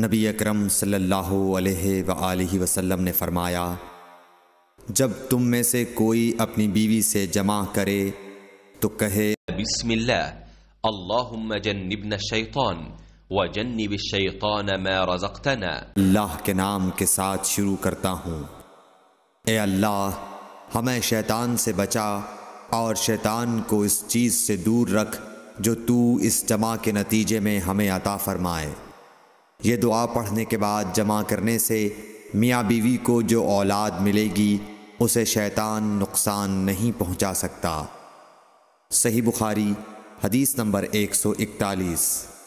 نبی اکرم صلی اللہ علیہ و وسلم نے فرمایا جب تم میں سے کوئی اپنی بیوی سے جمع کرے تو کہے بسم اللہ اللہ اللہم جنبنا الشیطان الشیطان وجنب ما رزقتنا کے نام کے ساتھ شروع کرتا ہوں اے اللہ ہمیں شیطان سے بچا اور شیطان کو اس چیز سے دور رکھ جو تو اس جمع کے نتیجے میں ہمیں عطا فرمائے یہ دعا پڑھنے کے بعد جمع کرنے سے میاں بیوی کو جو اولاد ملے گی اسے شیطان نقصان نہیں پہنچا سکتا صحیح بخاری حدیث نمبر ایک سو اکتالیس